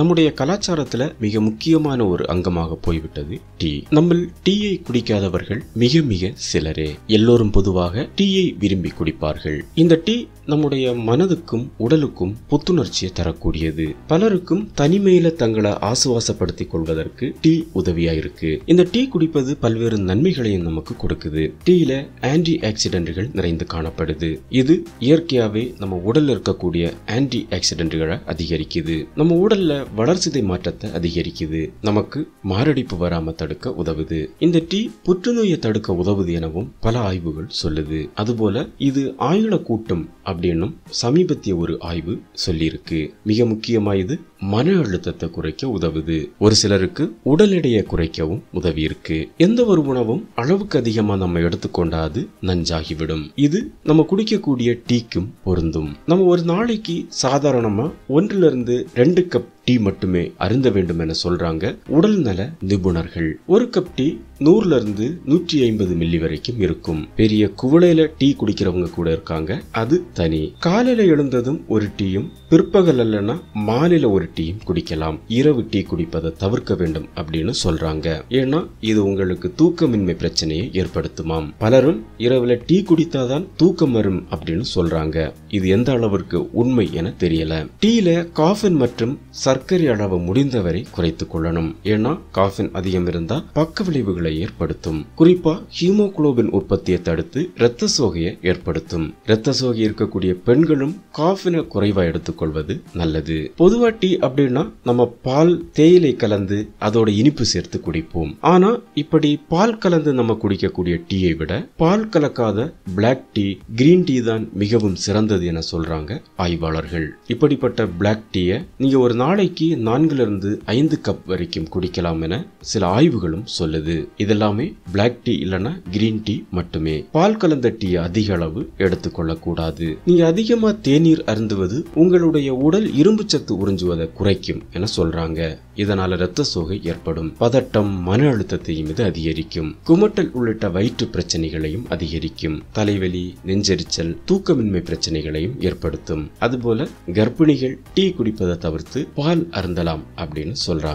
நம்முடைய கலாச்சாரத்தில் மிக முக்கியமான ஒரு அங்கமாக போய்விட்டது டீ நம்ம டீயை குடிக்காதவர்கள் மிக மிக சிலரே எல்லோரும் பொதுவாக டீயை விரும்பி குடிப்பார்கள் இந்த டீ நம்முடைய மனதுக்கும் உடலுக்கும் புத்துணர்ச்சியை தரக்கூடியது பலருக்கும் தனிமையில தங்களை ஆசுவாசப்படுத்திக் கொள்வதற்கு டீ உதவியா இருக்கு இந்த டீ குடிப்பது பல்வேறு நன்மைகளையும் நமக்கு கொடுக்குது டீல ஆன்டி ஆக்சிடென்ட்கள் நிறைந்து காணப்படுது இது இயற்கையாவே நம்ம உடல் இருக்கக்கூடிய ஆன்டி ஆக்சிடென்ட்களை அதிகரிக்குது நம்ம உடல்ல வளர்சிதை மாற்றத்தை அதிகரிக்குது நமக்கு மாரடைப்பு வராம தடுக்க உதவுது இந்த டீ புற்றுநோயை தடுக்க உதவுது எனவும் பல ஆய்வுகள் சொல்லுது அதுபோல இது ஆயுள கூட்டம் அப்படின்னும் சமீபத்திய ஒரு ஆய்வு சொல்லியிருக்கு மிக முக்கியமா இது மன அழுத்தத்தை குறைக்க உதவுது ஒரு சிலருக்கு உடல் எடையை குறைக்கவும் உதவி இருக்கு எந்த ஒரு உணவும் அளவுக்கு அதிகமா நம்ம எடுத்துக்கொண்டாது நஞ்சாகிவிடும் இது நம்ம குடிக்கக்கூடிய டீக்கும் பொருந்தும் நம்ம ஒரு நாளைக்கு சாதாரணமா ஒன்றிலிருந்து இருந்து ரெண்டு கப் டீ மட்டுமே அருந்த வேண்டும் என சொல்றாங்க உடல்நல நிபுணர்கள் ஒரு கப் டீ நூறுல இருந்து நூற்றி ஐம்பது மில்லி வரைக்கும் இருக்கும் பெரிய குவளையில டீ குடிக்கிறவங்க கூட இருக்காங்க அது தனி காலையில எழுந்ததும் ஒரு டீயும் பிற்பகல் அல்லனா மாலையில ஒரு டீயும் குடிக்கலாம் இரவு டீ குடிப்பதை தவிர்க்க வேண்டும் அப்படின்னு சொல்றாங்க ஏன்னா இது உங்களுக்கு தூக்கமின்மை பிரச்சனையை ஏற்படுத்துமாம் பலரும் இரவுல டீ குடித்தாதான் தூக்கம் வரும் அப்படின்னு சொல்றாங்க இது எந்த அளவிற்கு உண்மை என தெரியல டீல காஃபின் மற்றும் சர்க்கரை அளவு முடிந்தவரை குறைத்துக் கொள்ளணும் ஏன்னா காஃபின் அதிகம் இருந்தால் பக்க விளைவுகளை ஏற்படுத்தும் குறிப்பா ஹீமோகுளோபின் உற்பத்தியை தடுத்து இரத்த சோகையை ஏற்படுத்தும் இரத்த சோகை இருக்கக்கூடிய பெண்களும் காஃபினை குறைவா எடுத்துக்கொள்வது நல்லது பொதுவா டீ அப்படின்னா நம்ம பால் தேயிலை கலந்து அதோட இனிப்பு சேர்த்து குடிப்போம் ஆனா இப்படி பால் கலந்து நம்ம குடிக்கக்கூடிய டீயை விட பால் கலக்காத பிளாக் டீ கிரீன் டீ தான் மிகவும் சிறந்தது என சொல்றாங்க ஆய்வாளர்கள் இப்படிப்பட்ட பிளாக் டீயை நீங்க ஒரு நாளை நாளைக்கு நான்கிலிருந்து ஐந்து கப் வரைக்கும் குடிக்கலாம் என சில ஆய்வுகளும் சொல்லுது இதெல்லாமே பிளாக் டீ இல்லனா கிரீன் டீ மட்டுமே பால் கலந்த டீ அதிக அளவு எடுத்துக்கொள்ள கூடாது நீங்க அதிகமா தேநீர் அருந்துவது உங்களுடைய உடல் இரும்பு சத்து உறிஞ்சுவதை குறைக்கும் என சொல்றாங்க இதனால் இரத்த சோகை ஏற்படும் பதட்டம் மன அழுத்தத்தையும் இது அதிகரிக்கும் குமட்டல் உள்ளிட்ட வயிற்று பிரச்சனைகளையும் அதிகரிக்கும் தலைவலி நெஞ்செரிச்சல் தூக்கமின்மை பிரச்சனைகளையும் ஏற்படுத்தும் அதுபோல கர்ப்பிணிகள் டீ குடிப்பதை தவிர்த்து பால் அருந்தலாம் அப்படின்னு சொல்றாங்க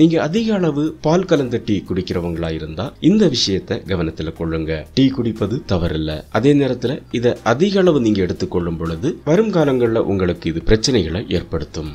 நீங்க அதிக அளவு பால் கலந்த டீ குடிக்கிறவங்களா இருந்தா இந்த விஷயத்த கவனத்துல கொள்ளுங்க டீ குடிப்பது தவறில்ல அதே நேரத்துல இதை அதிக அளவு நீங்க எடுத்துக்கொள்ளும் பொழுது வரும் காலங்கள்ல உங்களுக்கு இது பிரச்சனைகளை ஏற்படுத்தும்